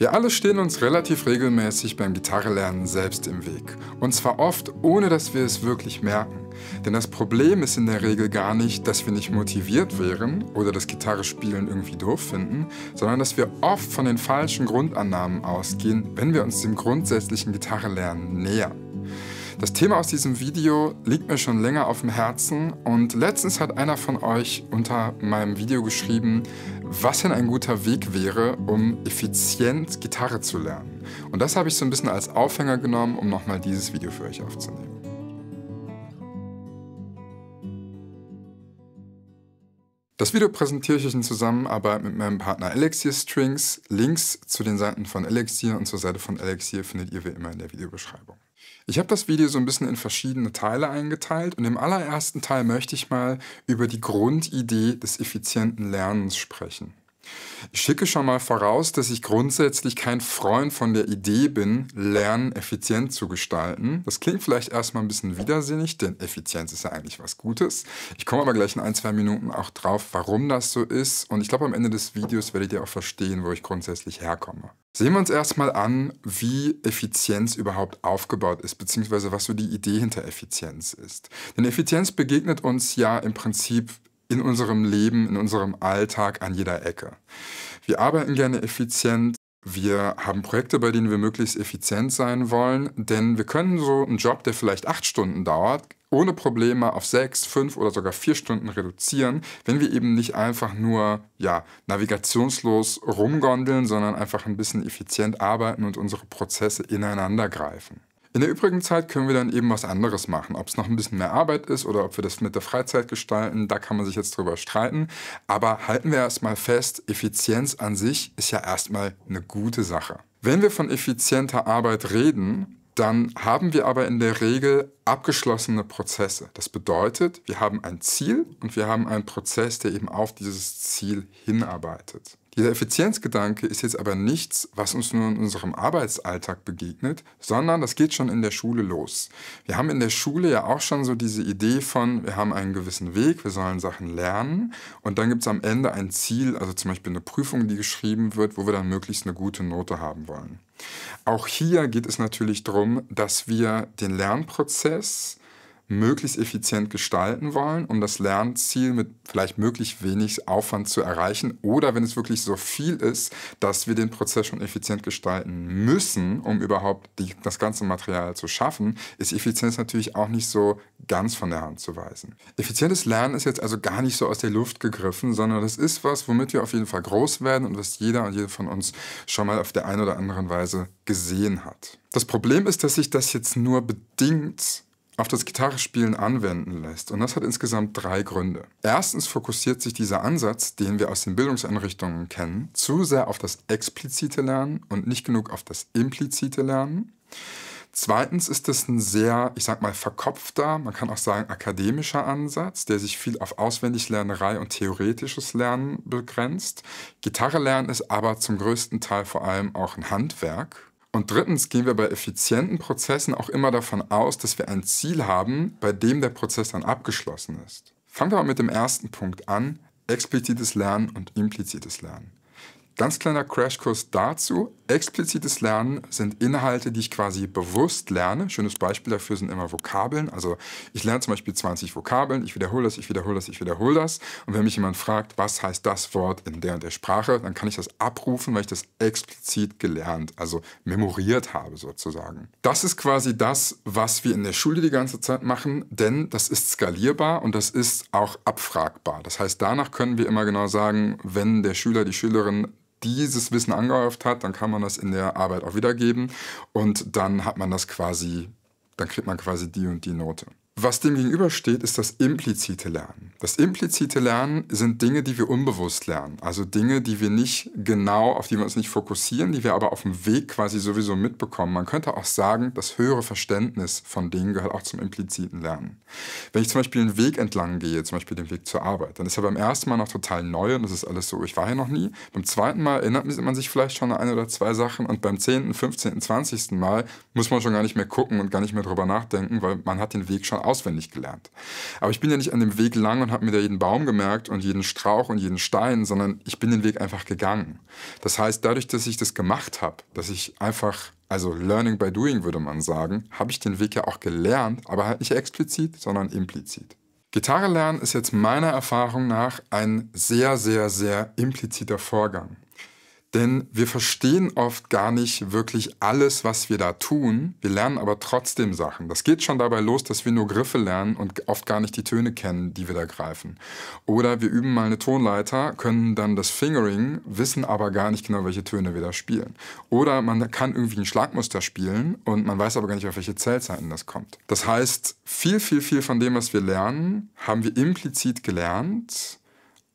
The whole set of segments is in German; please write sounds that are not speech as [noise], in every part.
Wir alle stehen uns relativ regelmäßig beim Gitarrelernen selbst im Weg. Und zwar oft, ohne dass wir es wirklich merken. Denn das Problem ist in der Regel gar nicht, dass wir nicht motiviert wären oder das Gitarrespielen irgendwie doof finden, sondern dass wir oft von den falschen Grundannahmen ausgehen, wenn wir uns dem grundsätzlichen Gitarrelernen nähern. Das Thema aus diesem Video liegt mir schon länger auf dem Herzen und letztens hat einer von euch unter meinem Video geschrieben, was denn ein guter Weg wäre, um effizient Gitarre zu lernen. Und das habe ich so ein bisschen als Aufhänger genommen, um nochmal dieses Video für euch aufzunehmen. Das Video präsentiere ich euch in Zusammenarbeit mit meinem Partner Elixir Strings. Links zu den Seiten von Elixir und zur Seite von Elixir findet ihr wie immer in der Videobeschreibung. Ich habe das Video so ein bisschen in verschiedene Teile eingeteilt und im allerersten Teil möchte ich mal über die Grundidee des effizienten Lernens sprechen. Ich schicke schon mal voraus, dass ich grundsätzlich kein Freund von der Idee bin, Lernen effizient zu gestalten. Das klingt vielleicht erstmal ein bisschen widersinnig, denn Effizienz ist ja eigentlich was Gutes. Ich komme aber gleich in ein, zwei Minuten auch drauf, warum das so ist. Und ich glaube, am Ende des Videos werdet ihr auch verstehen, wo ich grundsätzlich herkomme. Sehen wir uns erstmal an, wie Effizienz überhaupt aufgebaut ist, beziehungsweise was so die Idee hinter Effizienz ist. Denn Effizienz begegnet uns ja im Prinzip in unserem Leben, in unserem Alltag an jeder Ecke. Wir arbeiten gerne effizient, wir haben Projekte, bei denen wir möglichst effizient sein wollen, denn wir können so einen Job, der vielleicht acht Stunden dauert, ohne Probleme auf sechs, fünf oder sogar vier Stunden reduzieren, wenn wir eben nicht einfach nur ja, navigationslos rumgondeln, sondern einfach ein bisschen effizient arbeiten und unsere Prozesse ineinander greifen. In der übrigen Zeit können wir dann eben was anderes machen. Ob es noch ein bisschen mehr Arbeit ist oder ob wir das mit der Freizeit gestalten, da kann man sich jetzt drüber streiten. Aber halten wir erstmal fest, Effizienz an sich ist ja erstmal eine gute Sache. Wenn wir von effizienter Arbeit reden, dann haben wir aber in der Regel abgeschlossene Prozesse. Das bedeutet, wir haben ein Ziel und wir haben einen Prozess, der eben auf dieses Ziel hinarbeitet. Dieser Effizienzgedanke ist jetzt aber nichts, was uns nur in unserem Arbeitsalltag begegnet, sondern das geht schon in der Schule los. Wir haben in der Schule ja auch schon so diese Idee von, wir haben einen gewissen Weg, wir sollen Sachen lernen und dann gibt es am Ende ein Ziel, also zum Beispiel eine Prüfung, die geschrieben wird, wo wir dann möglichst eine gute Note haben wollen. Auch hier geht es natürlich darum, dass wir den Lernprozess möglichst effizient gestalten wollen, um das Lernziel mit vielleicht möglichst wenig Aufwand zu erreichen. Oder wenn es wirklich so viel ist, dass wir den Prozess schon effizient gestalten müssen, um überhaupt die, das ganze Material zu schaffen, ist Effizienz natürlich auch nicht so ganz von der Hand zu weisen. Effizientes Lernen ist jetzt also gar nicht so aus der Luft gegriffen, sondern das ist was, womit wir auf jeden Fall groß werden und was jeder und jede von uns schon mal auf der einen oder anderen Weise gesehen hat. Das Problem ist, dass sich das jetzt nur bedingt auf das Gitarrespielen anwenden lässt. Und das hat insgesamt drei Gründe. Erstens fokussiert sich dieser Ansatz, den wir aus den Bildungseinrichtungen kennen, zu sehr auf das explizite Lernen und nicht genug auf das implizite Lernen. Zweitens ist es ein sehr, ich sag mal, verkopfter, man kann auch sagen akademischer Ansatz, der sich viel auf Auswendiglernerei und theoretisches Lernen begrenzt. Gitarre lernen ist aber zum größten Teil vor allem auch ein Handwerk und drittens gehen wir bei effizienten Prozessen auch immer davon aus, dass wir ein Ziel haben, bei dem der Prozess dann abgeschlossen ist. Fangen wir mal mit dem ersten Punkt an, explizites Lernen und implizites Lernen. Ganz kleiner Crashkurs dazu. Explizites Lernen sind Inhalte, die ich quasi bewusst lerne. Schönes Beispiel dafür sind immer Vokabeln. Also ich lerne zum Beispiel 20 Vokabeln, ich wiederhole das, ich wiederhole das, ich wiederhole das. Und wenn mich jemand fragt, was heißt das Wort in der und der Sprache, dann kann ich das abrufen, weil ich das explizit gelernt, also memoriert habe sozusagen. Das ist quasi das, was wir in der Schule die ganze Zeit machen, denn das ist skalierbar und das ist auch abfragbar. Das heißt, danach können wir immer genau sagen, wenn der Schüler, die Schülerin dieses Wissen angehäuft hat, dann kann man das in der Arbeit auch wiedergeben und dann hat man das quasi, dann kriegt man quasi die und die Note. Was dem gegenübersteht, ist das implizite Lernen. Das implizite Lernen sind Dinge, die wir unbewusst lernen. Also Dinge, die wir nicht genau, auf die wir uns nicht fokussieren, die wir aber auf dem Weg quasi sowieso mitbekommen. Man könnte auch sagen, das höhere Verständnis von Dingen gehört auch zum impliziten Lernen. Wenn ich zum Beispiel einen Weg entlang gehe, zum Beispiel den Weg zur Arbeit, dann ist er beim ersten Mal noch total neu und das ist alles so, ich war hier noch nie. Beim zweiten Mal erinnert man sich vielleicht schon an ein oder zwei Sachen und beim zehnten, 15., 20. Mal muss man schon gar nicht mehr gucken und gar nicht mehr drüber nachdenken, weil man hat den Weg schon auswendig gelernt. Aber ich bin ja nicht an dem Weg lang und habe mir da jeden Baum gemerkt und jeden Strauch und jeden Stein, sondern ich bin den Weg einfach gegangen. Das heißt, dadurch, dass ich das gemacht habe, dass ich einfach also Learning by Doing würde man sagen, habe ich den Weg ja auch gelernt, aber halt nicht explizit, sondern implizit. Gitarre lernen ist jetzt meiner Erfahrung nach ein sehr, sehr, sehr impliziter Vorgang. Denn wir verstehen oft gar nicht wirklich alles, was wir da tun. Wir lernen aber trotzdem Sachen. Das geht schon dabei los, dass wir nur Griffe lernen und oft gar nicht die Töne kennen, die wir da greifen. Oder wir üben mal eine Tonleiter, können dann das Fingering, wissen aber gar nicht genau, welche Töne wir da spielen. Oder man kann irgendwie ein Schlagmuster spielen und man weiß aber gar nicht, auf welche Zellzeiten das kommt. Das heißt, viel, viel, viel von dem, was wir lernen, haben wir implizit gelernt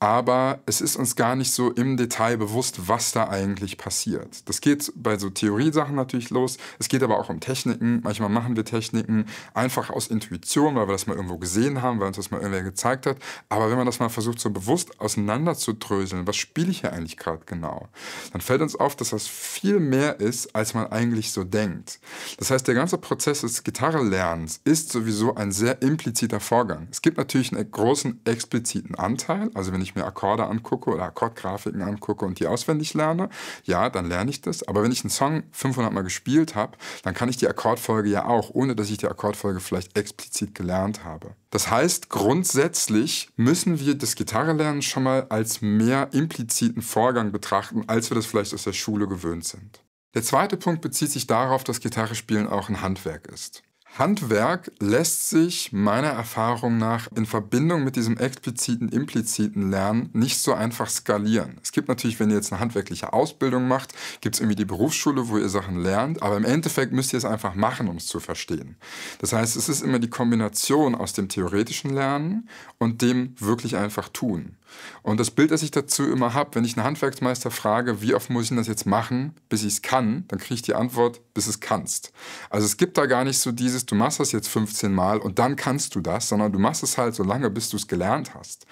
aber es ist uns gar nicht so im Detail bewusst, was da eigentlich passiert. Das geht bei so Theoriesachen natürlich los, es geht aber auch um Techniken. Manchmal machen wir Techniken einfach aus Intuition, weil wir das mal irgendwo gesehen haben, weil uns das mal irgendwer gezeigt hat. Aber wenn man das mal versucht, so bewusst auseinanderzudröseln, was spiele ich hier eigentlich gerade genau, dann fällt uns auf, dass das viel mehr ist, als man eigentlich so denkt. Das heißt, der ganze Prozess des Gitarrelernens ist sowieso ein sehr impliziter Vorgang. Es gibt natürlich einen großen expliziten Anteil, also wenn ich ich mir Akkorde angucke oder Akkordgrafiken angucke und die auswendig lerne, ja, dann lerne ich das. Aber wenn ich einen Song 500 Mal gespielt habe, dann kann ich die Akkordfolge ja auch, ohne dass ich die Akkordfolge vielleicht explizit gelernt habe. Das heißt, grundsätzlich müssen wir das Gitarrelernen schon mal als mehr impliziten Vorgang betrachten, als wir das vielleicht aus der Schule gewöhnt sind. Der zweite Punkt bezieht sich darauf, dass Gitarrespielen auch ein Handwerk ist. Handwerk lässt sich meiner Erfahrung nach in Verbindung mit diesem expliziten, impliziten Lernen nicht so einfach skalieren. Es gibt natürlich, wenn ihr jetzt eine handwerkliche Ausbildung macht, gibt es irgendwie die Berufsschule, wo ihr Sachen lernt, aber im Endeffekt müsst ihr es einfach machen, um es zu verstehen. Das heißt, es ist immer die Kombination aus dem theoretischen Lernen und dem wirklich einfach tun. Und das Bild, das ich dazu immer habe, wenn ich einen Handwerksmeister frage, wie oft muss ich das jetzt machen, bis ich es kann, dann kriege ich die Antwort, bis es kannst. Also es gibt da gar nicht so dieses, du machst das jetzt 15 Mal und dann kannst du das, sondern du machst es halt so lange, bis du es gelernt hast.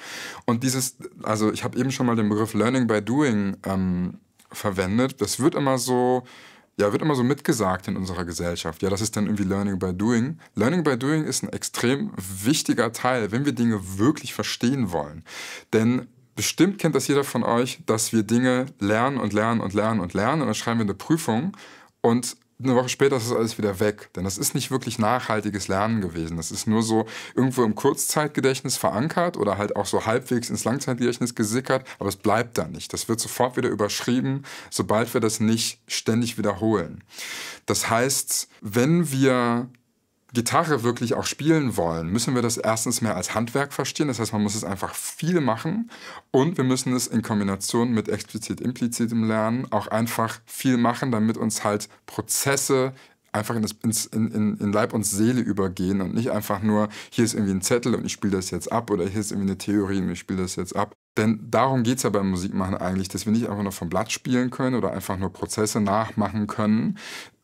Und dieses, also ich habe eben schon mal den Begriff Learning by Doing ähm, verwendet. Das wird immer so ja, wird immer so mitgesagt in unserer Gesellschaft. Ja, das ist dann irgendwie Learning by Doing. Learning by Doing ist ein extrem wichtiger Teil, wenn wir Dinge wirklich verstehen wollen. Denn bestimmt kennt das jeder von euch, dass wir Dinge lernen und lernen und lernen und lernen und dann schreiben wir eine Prüfung und eine Woche später ist das alles wieder weg. Denn das ist nicht wirklich nachhaltiges Lernen gewesen. Das ist nur so irgendwo im Kurzzeitgedächtnis verankert oder halt auch so halbwegs ins Langzeitgedächtnis gesickert, aber es bleibt da nicht. Das wird sofort wieder überschrieben, sobald wir das nicht ständig wiederholen. Das heißt, wenn wir Gitarre wirklich auch spielen wollen, müssen wir das erstens mehr als Handwerk verstehen. Das heißt, man muss es einfach viel machen und wir müssen es in Kombination mit explizit implizitem Lernen auch einfach viel machen, damit uns halt Prozesse einfach in, das, in, in, in Leib und Seele übergehen und nicht einfach nur, hier ist irgendwie ein Zettel und ich spiele das jetzt ab oder hier ist irgendwie eine Theorie und ich spiele das jetzt ab. Denn darum geht es ja beim Musikmachen eigentlich, dass wir nicht einfach nur vom Blatt spielen können oder einfach nur Prozesse nachmachen können,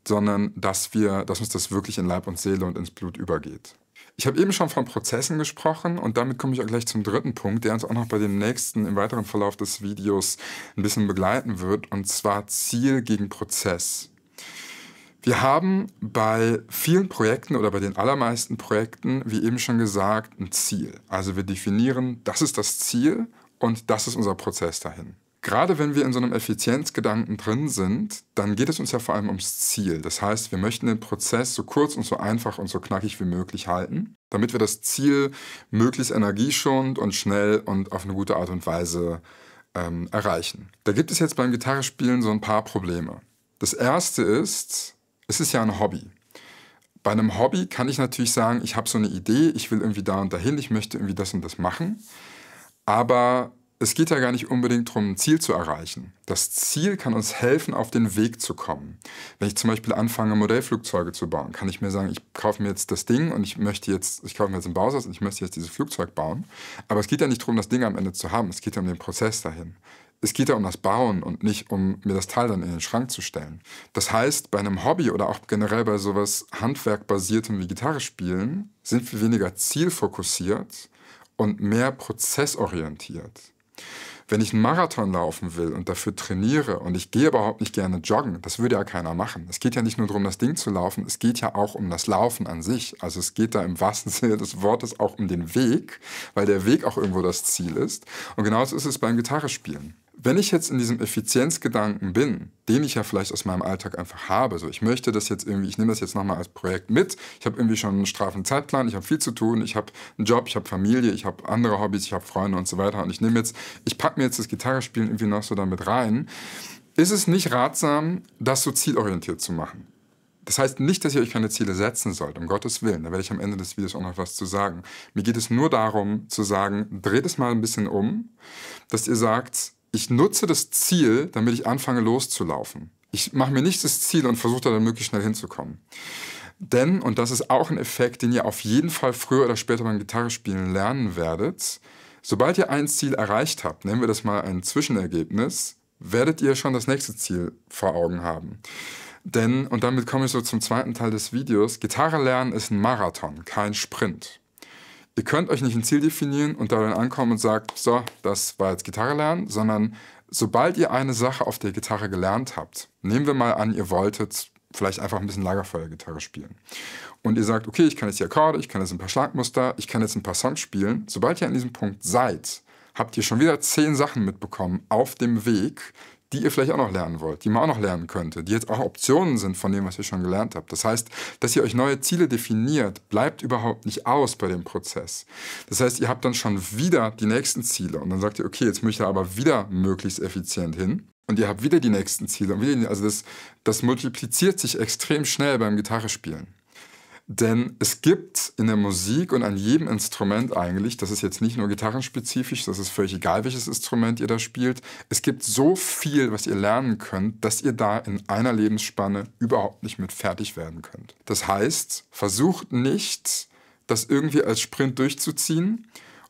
sondern dass, wir, dass uns das wirklich in Leib und Seele und ins Blut übergeht. Ich habe eben schon von Prozessen gesprochen und damit komme ich auch gleich zum dritten Punkt, der uns auch noch bei dem nächsten im weiteren Verlauf des Videos ein bisschen begleiten wird, und zwar Ziel gegen Prozess. Wir haben bei vielen Projekten oder bei den allermeisten Projekten, wie eben schon gesagt, ein Ziel. Also wir definieren, das ist das Ziel und das ist unser Prozess dahin gerade wenn wir in so einem Effizienzgedanken drin sind, dann geht es uns ja vor allem ums Ziel. Das heißt, wir möchten den Prozess so kurz und so einfach und so knackig wie möglich halten, damit wir das Ziel möglichst energieschonend und schnell und auf eine gute Art und Weise ähm, erreichen. Da gibt es jetzt beim Gitarrespielen so ein paar Probleme. Das erste ist, es ist ja ein Hobby. Bei einem Hobby kann ich natürlich sagen, ich habe so eine Idee, ich will irgendwie da und dahin, ich möchte irgendwie das und das machen. Aber es geht ja gar nicht unbedingt darum, ein Ziel zu erreichen. Das Ziel kann uns helfen, auf den Weg zu kommen. Wenn ich zum Beispiel anfange, Modellflugzeuge zu bauen, kann ich mir sagen, ich kaufe mir jetzt das Ding und ich möchte jetzt, ich kaufe mir jetzt ein Bausatz und ich möchte jetzt dieses Flugzeug bauen. Aber es geht ja nicht darum, das Ding am Ende zu haben. Es geht ja um den Prozess dahin. Es geht ja um das Bauen und nicht um mir das Teil dann in den Schrank zu stellen. Das heißt, bei einem Hobby oder auch generell bei sowas handwerkbasiertem wie Gitarre spielen, sind wir weniger zielfokussiert und mehr prozessorientiert. Wenn ich einen Marathon laufen will und dafür trainiere und ich gehe überhaupt nicht gerne joggen, das würde ja keiner machen. Es geht ja nicht nur darum, das Ding zu laufen, es geht ja auch um das Laufen an sich. Also es geht da im wahrsten [laughs] Sinne des Wortes auch um den Weg, weil der Weg auch irgendwo das Ziel ist. Und genauso ist es beim Gitarrespielen wenn ich jetzt in diesem Effizienzgedanken bin, den ich ja vielleicht aus meinem Alltag einfach habe, so ich möchte das jetzt irgendwie, ich nehme das jetzt nochmal als Projekt mit, ich habe irgendwie schon einen straffen Zeitplan, ich habe viel zu tun, ich habe einen Job, ich habe Familie, ich habe andere Hobbys, ich habe Freunde und so weiter und ich nehme jetzt, ich packe mir jetzt das Gitarrespielen irgendwie noch so damit rein, ist es nicht ratsam, das so zielorientiert zu machen. Das heißt nicht, dass ihr euch keine Ziele setzen sollt, um Gottes Willen. Da werde ich am Ende des Videos auch noch was zu sagen. Mir geht es nur darum, zu sagen, dreht es mal ein bisschen um, dass ihr sagt, ich nutze das Ziel, damit ich anfange loszulaufen. Ich mache mir nicht das Ziel und versuche da dann möglichst schnell hinzukommen. Denn, und das ist auch ein Effekt, den ihr auf jeden Fall früher oder später beim Gitarrespielen lernen werdet, sobald ihr ein Ziel erreicht habt, nennen wir das mal ein Zwischenergebnis, werdet ihr schon das nächste Ziel vor Augen haben. Denn, und damit komme ich so zum zweiten Teil des Videos, Gitarre lernen ist ein Marathon, kein Sprint ihr könnt euch nicht ein Ziel definieren und darin ankommen und sagt, so, das war jetzt Gitarre lernen, sondern sobald ihr eine Sache auf der Gitarre gelernt habt, nehmen wir mal an, ihr wolltet vielleicht einfach ein bisschen Lagerfeuer-Gitarre spielen. Und ihr sagt, okay, ich kann jetzt die Akkorde, ich kann jetzt ein paar Schlagmuster, ich kann jetzt ein paar Songs spielen. Sobald ihr an diesem Punkt seid, habt ihr schon wieder zehn Sachen mitbekommen auf dem Weg, die ihr vielleicht auch noch lernen wollt, die man auch noch lernen könnte, die jetzt auch Optionen sind von dem, was ihr schon gelernt habt. Das heißt, dass ihr euch neue Ziele definiert, bleibt überhaupt nicht aus bei dem Prozess. Das heißt, ihr habt dann schon wieder die nächsten Ziele und dann sagt ihr, okay, jetzt möchte ich aber wieder möglichst effizient hin. Und ihr habt wieder die nächsten Ziele. also das, das multipliziert sich extrem schnell beim Gitarrespielen. Denn es gibt in der Musik und an jedem Instrument eigentlich, das ist jetzt nicht nur gitarrenspezifisch, das ist völlig egal, welches Instrument ihr da spielt, es gibt so viel, was ihr lernen könnt, dass ihr da in einer Lebensspanne überhaupt nicht mit fertig werden könnt. Das heißt, versucht nicht, das irgendwie als Sprint durchzuziehen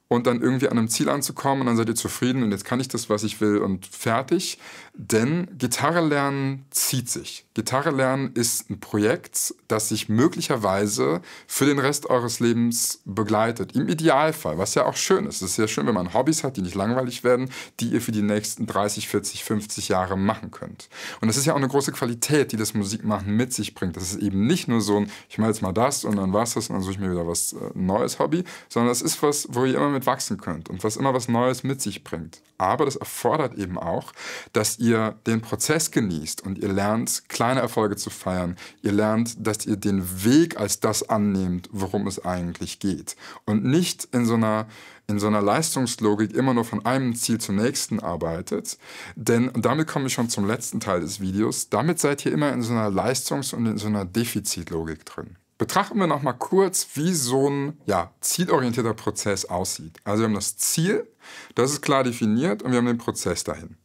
und dann irgendwie an einem Ziel anzukommen und dann seid ihr zufrieden und jetzt kann ich das, was ich will und fertig, denn Gitarre lernen zieht sich. Gitarre lernen ist ein Projekt, das sich möglicherweise für den Rest eures Lebens begleitet. Im Idealfall, was ja auch schön ist. Es ist ja schön, wenn man Hobbys hat, die nicht langweilig werden, die ihr für die nächsten 30, 40, 50 Jahre machen könnt. Und das ist ja auch eine große Qualität, die das Musikmachen mit sich bringt. Das ist eben nicht nur so ein, ich mache jetzt mal das und dann war's das und dann suche ich mir wieder was äh, Neues Hobby, sondern das ist was, wo ihr immer mit wachsen könnt und was immer was Neues mit sich bringt. Aber das erfordert eben auch, dass ihr ihr den Prozess genießt und ihr lernt, kleine Erfolge zu feiern. Ihr lernt, dass ihr den Weg als das annehmt, worum es eigentlich geht. Und nicht in so einer, in so einer Leistungslogik immer nur von einem Ziel zum nächsten arbeitet. Denn, und damit komme ich schon zum letzten Teil des Videos, damit seid ihr immer in so einer Leistungs- und in so einer Defizitlogik drin. Betrachten wir nochmal kurz, wie so ein ja, zielorientierter Prozess aussieht. Also wir haben das Ziel, das ist klar definiert und wir haben den Prozess dahin.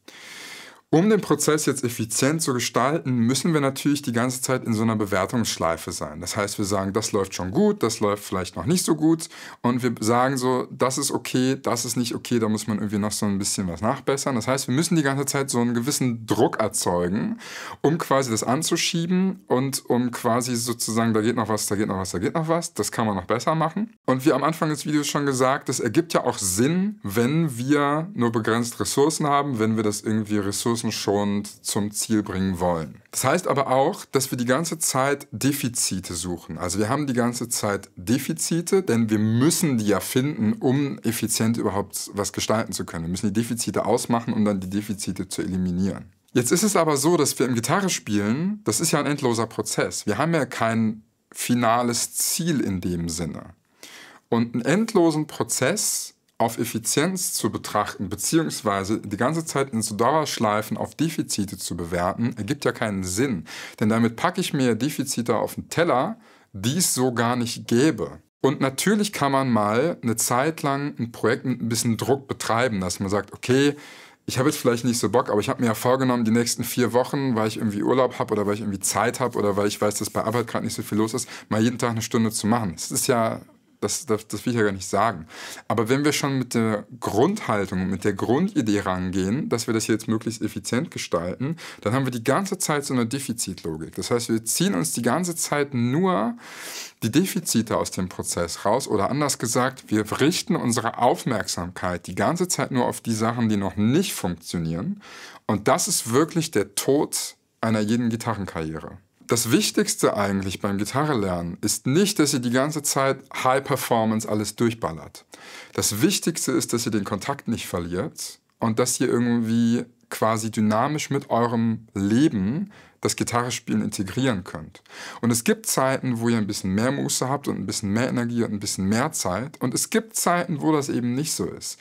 Um den Prozess jetzt effizient zu gestalten, müssen wir natürlich die ganze Zeit in so einer Bewertungsschleife sein. Das heißt, wir sagen, das läuft schon gut, das läuft vielleicht noch nicht so gut und wir sagen so, das ist okay, das ist nicht okay, da muss man irgendwie noch so ein bisschen was nachbessern. Das heißt, wir müssen die ganze Zeit so einen gewissen Druck erzeugen, um quasi das anzuschieben und um quasi sozusagen, da geht noch was, da geht noch was, da geht noch was, das kann man noch besser machen. Und wie am Anfang des Videos schon gesagt, das ergibt ja auch Sinn, wenn wir nur begrenzt Ressourcen haben, wenn wir das irgendwie Ressourcen ressourcenschonend zum Ziel bringen wollen. Das heißt aber auch, dass wir die ganze Zeit Defizite suchen. Also wir haben die ganze Zeit Defizite, denn wir müssen die ja finden, um effizient überhaupt was gestalten zu können. Wir müssen die Defizite ausmachen, um dann die Defizite zu eliminieren. Jetzt ist es aber so, dass wir im Gitarre spielen, das ist ja ein endloser Prozess. Wir haben ja kein finales Ziel in dem Sinne. Und einen endlosen Prozess auf Effizienz zu betrachten, beziehungsweise die ganze Zeit in so Dauerschleifen auf Defizite zu bewerten, ergibt ja keinen Sinn. Denn damit packe ich mir Defizite auf den Teller, die es so gar nicht gäbe. Und natürlich kann man mal eine Zeit lang ein Projekt mit ein bisschen Druck betreiben, dass man sagt, okay, ich habe jetzt vielleicht nicht so Bock, aber ich habe mir ja vorgenommen, die nächsten vier Wochen, weil ich irgendwie Urlaub habe oder weil ich irgendwie Zeit habe oder weil ich weiß, dass bei Arbeit gerade nicht so viel los ist, mal jeden Tag eine Stunde zu machen. Das ist ja das, das, das will ich ja gar nicht sagen. Aber wenn wir schon mit der Grundhaltung, mit der Grundidee rangehen, dass wir das jetzt möglichst effizient gestalten, dann haben wir die ganze Zeit so eine Defizitlogik. Das heißt, wir ziehen uns die ganze Zeit nur die Defizite aus dem Prozess raus oder anders gesagt, wir richten unsere Aufmerksamkeit die ganze Zeit nur auf die Sachen, die noch nicht funktionieren. Und das ist wirklich der Tod einer jeden Gitarrenkarriere das Wichtigste eigentlich beim Gitarrelernen ist nicht, dass ihr die ganze Zeit High Performance alles durchballert. Das Wichtigste ist, dass ihr den Kontakt nicht verliert und dass ihr irgendwie quasi dynamisch mit eurem Leben das Gitarrespielen integrieren könnt. Und es gibt Zeiten, wo ihr ein bisschen mehr Muße habt und ein bisschen mehr Energie und ein bisschen mehr Zeit. Und es gibt Zeiten, wo das eben nicht so ist.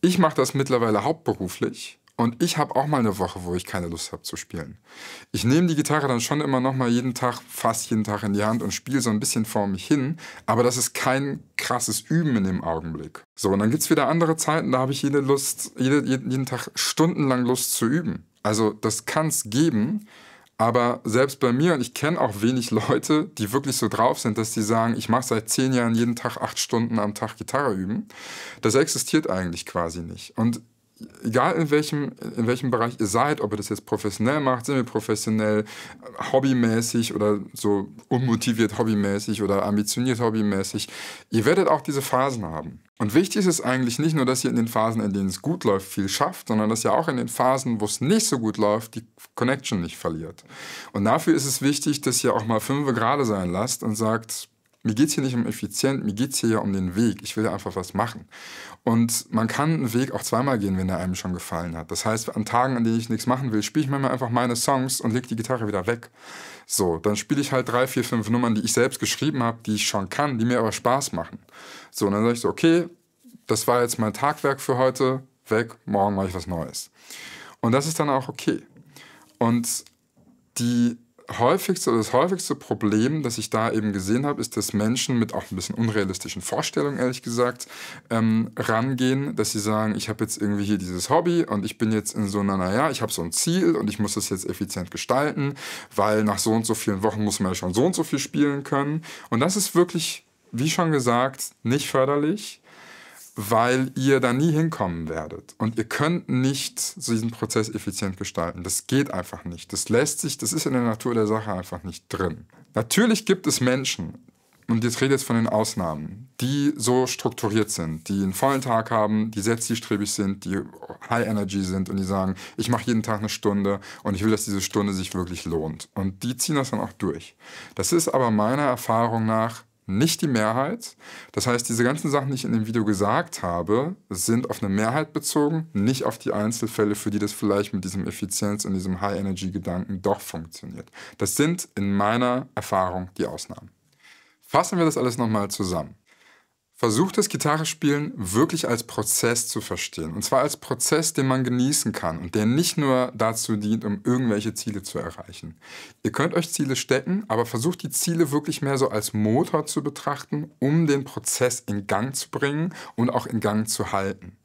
Ich mache das mittlerweile hauptberuflich. Und ich habe auch mal eine Woche, wo ich keine Lust habe zu spielen. Ich nehme die Gitarre dann schon immer noch mal jeden Tag, fast jeden Tag in die Hand und spiele so ein bisschen vor mich hin. Aber das ist kein krasses Üben in dem Augenblick. So, und dann gibt es wieder andere Zeiten, da habe ich jede Lust, jede, jeden Tag stundenlang Lust zu üben. Also das kann es geben. Aber selbst bei mir, und ich kenne auch wenig Leute, die wirklich so drauf sind, dass die sagen, ich mache seit zehn Jahren jeden Tag acht Stunden am Tag Gitarre üben, das existiert eigentlich quasi nicht. Und egal in welchem, in welchem Bereich ihr seid, ob ihr das jetzt professionell macht, semi-professionell, hobbymäßig oder so unmotiviert hobbymäßig oder ambitioniert hobbymäßig, ihr werdet auch diese Phasen haben. Und wichtig ist es eigentlich nicht nur, dass ihr in den Phasen, in denen es gut läuft, viel schafft, sondern dass ihr auch in den Phasen, wo es nicht so gut läuft, die Connection nicht verliert. Und dafür ist es wichtig, dass ihr auch mal fünf gerade sein lasst und sagt, mir geht es hier nicht um effizient, mir geht es hier ja um den Weg. Ich will einfach was machen. Und man kann einen Weg auch zweimal gehen, wenn der einem schon gefallen hat. Das heißt, an Tagen, an denen ich nichts machen will, spiele ich manchmal einfach meine Songs und lege die Gitarre wieder weg. So, dann spiele ich halt drei, vier, fünf Nummern, die ich selbst geschrieben habe, die ich schon kann, die mir aber Spaß machen. So, und dann sage ich so, okay, das war jetzt mein Tagwerk für heute, weg, morgen mache ich was Neues. Und das ist dann auch okay. Und die häufigste das häufigste Problem, das ich da eben gesehen habe, ist, dass Menschen mit auch ein bisschen unrealistischen Vorstellungen, ehrlich gesagt, ähm, rangehen, dass sie sagen, ich habe jetzt irgendwie hier dieses Hobby und ich bin jetzt in so einer, naja, ich habe so ein Ziel und ich muss das jetzt effizient gestalten, weil nach so und so vielen Wochen muss man ja schon so und so viel spielen können. Und das ist wirklich, wie schon gesagt, nicht förderlich weil ihr da nie hinkommen werdet. Und ihr könnt nicht so diesen Prozess effizient gestalten. Das geht einfach nicht. Das lässt sich, das ist in der Natur der Sache einfach nicht drin. Natürlich gibt es Menschen, und jetzt rede ich jetzt von den Ausnahmen, die so strukturiert sind, die einen vollen Tag haben, die selbststrebig sind, die High Energy sind und die sagen, ich mache jeden Tag eine Stunde und ich will, dass diese Stunde sich wirklich lohnt. Und die ziehen das dann auch durch. Das ist aber meiner Erfahrung nach nicht die Mehrheit. Das heißt, diese ganzen Sachen, die ich in dem Video gesagt habe, sind auf eine Mehrheit bezogen, nicht auf die Einzelfälle, für die das vielleicht mit diesem Effizienz- und diesem High-Energy-Gedanken doch funktioniert. Das sind in meiner Erfahrung die Ausnahmen. Fassen wir das alles nochmal zusammen. Versucht das Gitarrespielen wirklich als Prozess zu verstehen. Und zwar als Prozess, den man genießen kann und der nicht nur dazu dient, um irgendwelche Ziele zu erreichen. Ihr könnt euch Ziele stecken, aber versucht die Ziele wirklich mehr so als Motor zu betrachten, um den Prozess in Gang zu bringen und auch in Gang zu halten.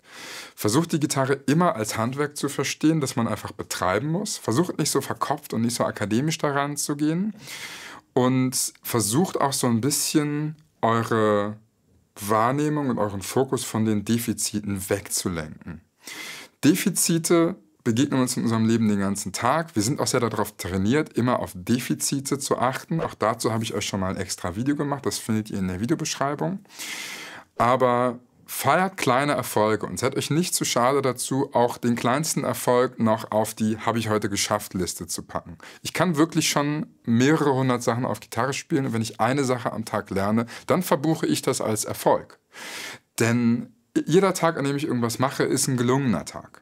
Versucht die Gitarre immer als Handwerk zu verstehen, das man einfach betreiben muss. Versucht nicht so verkopft und nicht so akademisch daran zu gehen. Und versucht auch so ein bisschen eure Wahrnehmung und euren Fokus von den Defiziten wegzulenken. Defizite begegnen uns in unserem Leben den ganzen Tag. Wir sind auch sehr darauf trainiert, immer auf Defizite zu achten. Auch dazu habe ich euch schon mal ein extra Video gemacht. Das findet ihr in der Videobeschreibung. Aber Feiert kleine Erfolge und seid euch nicht zu schade dazu, auch den kleinsten Erfolg noch auf die Habe ich heute geschafft Liste zu packen. Ich kann wirklich schon mehrere hundert Sachen auf Gitarre spielen und wenn ich eine Sache am Tag lerne, dann verbuche ich das als Erfolg. Denn jeder Tag, an dem ich irgendwas mache, ist ein gelungener Tag.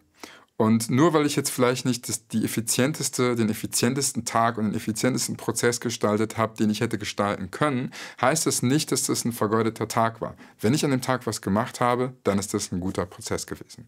Und nur weil ich jetzt vielleicht nicht das, die effizienteste, den effizientesten Tag und den effizientesten Prozess gestaltet habe, den ich hätte gestalten können, heißt das nicht, dass das ein vergeudeter Tag war. Wenn ich an dem Tag was gemacht habe, dann ist das ein guter Prozess gewesen.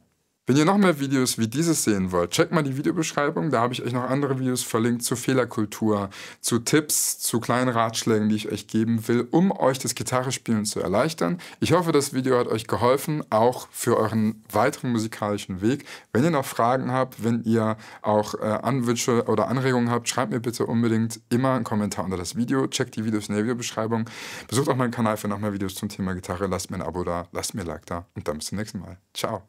Wenn ihr noch mehr Videos wie dieses sehen wollt, checkt mal die Videobeschreibung. Da habe ich euch noch andere Videos verlinkt zu Fehlerkultur, zu Tipps, zu kleinen Ratschlägen, die ich euch geben will, um euch das Gitarrespielen zu erleichtern. Ich hoffe, das Video hat euch geholfen, auch für euren weiteren musikalischen Weg. Wenn ihr noch Fragen habt, wenn ihr auch äh, Anwünsche oder Anregungen habt, schreibt mir bitte unbedingt immer einen Kommentar unter das Video. Checkt die Videos in der Videobeschreibung. Besucht auch meinen Kanal für noch mehr Videos zum Thema Gitarre. Lasst mir ein Abo da, lasst mir ein Like da und dann bis zum nächsten Mal. Ciao.